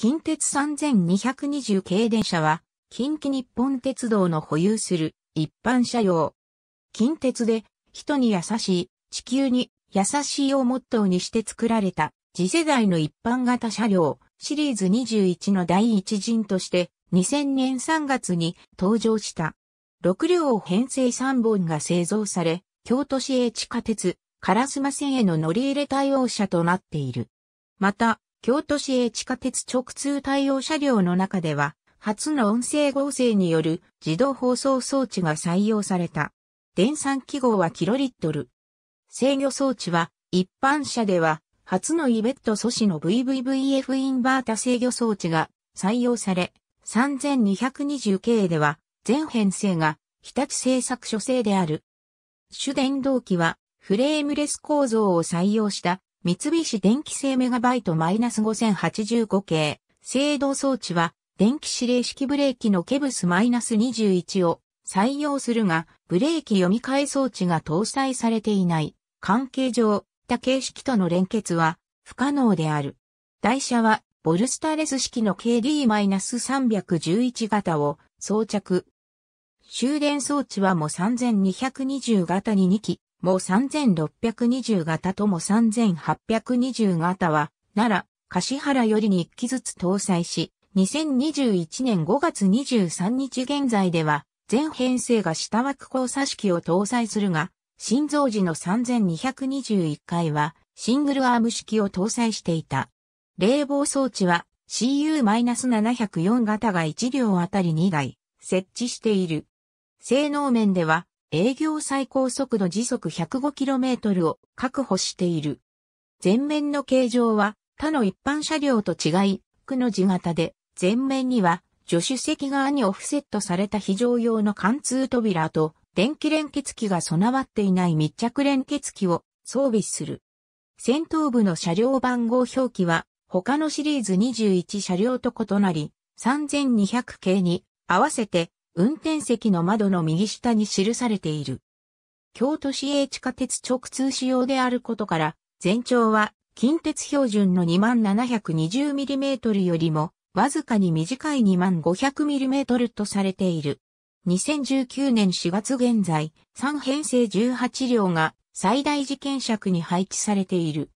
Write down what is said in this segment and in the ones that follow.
近鉄3220系電車は、近畿日本鉄道の保有する一般車両。近鉄で、人に優しい、地球に優しいをモットーにして作られた、次世代の一般型車両、シリーズ21の第一陣として、2000年3月に登場した。6両編成3本が製造され、京都市営地下鉄、烏丸線への乗り入れ対応車となっている。また、京都市営地下鉄直通対応車両の中では、初の音声合成による自動放送装置が採用された。電算記号はキロリットル。制御装置は、一般車では、初のイベット素子の VVVF インバータ制御装置が採用され、3220系では、全編成が日立製作所製である。主電動機は、フレームレス構造を採用した三菱電機製メガバイト -5085 系、制動装置は、電気指令式ブレーキのケブス -21 を採用するが、ブレーキ読み替え装置が搭載されていない、関係上、他形式との連結は不可能である。台車は、ボルスタレス式の KD-311 型を装着。終電装置はもう3220型に2機、も3620型とも3820型は、奈良、柏原よりに一機ずつ搭載し、2021年5月23日現在では、全編成が下枠交差式を搭載するが、心臓時の3221回は、シングルアーム式を搭載していた。冷房装置は CU-704 型が1両あたり2台設置している。性能面では営業最高速度時速 105km を確保している。前面の形状は他の一般車両と違い、区の字型で、前面には助手席側にオフセットされた非常用の貫通扉と電気連結機が備わっていない密着連結機を装備する。先頭部の車両番号表記は他のシリーズ21車両と異なり、3200系に合わせて運転席の窓の右下に記されている。京都市営地下鉄直通仕様であることから、全長は近鉄標準の 2720mm よりも、わずかに短い 2500mm とされている。2019年4月現在、3編成18両が最大事件尺に配置されている。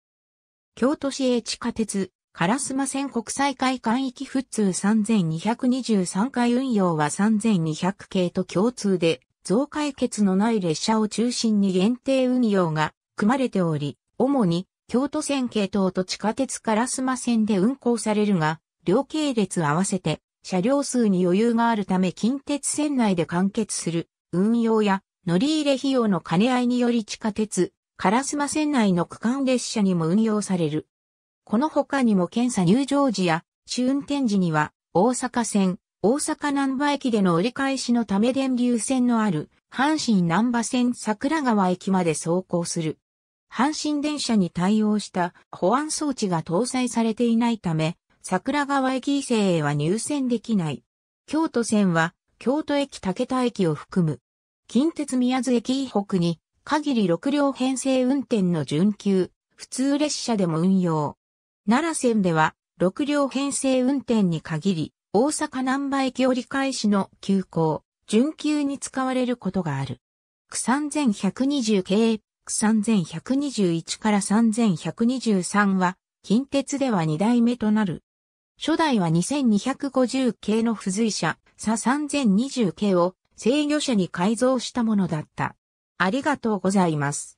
京都市営地下鉄烏丸線国際会館域普通3223回運用は3200系と共通で、増解決のない列車を中心に限定運用が組まれており、主に京都線系統と地下鉄烏丸線で運行されるが、両系列合わせて車両数に余裕があるため近鉄線内で完結する運用や乗り入れ費用の兼ね合いにより地下鉄、烏丸線内の区間列車にも運用される。この他にも検査入場時や、試運転時には、大阪線、大阪南波駅での折り返しのため電流線のある、阪神南波線桜川駅まで走行する。阪神電車に対応した保安装置が搭載されていないため、桜川駅以勢へは入線できない。京都線は、京都駅竹田駅を含む、近鉄宮津駅以北に、限り6両編成運転の準急、普通列車でも運用。奈良線では、6両編成運転に限り、大阪南波駅折り返しの急行、準急に使われることがある。区3120系、区3121から3123は、近鉄では2代目となる。初代は2250系の付随車、さ3020系を制御車に改造したものだった。ありがとうございます。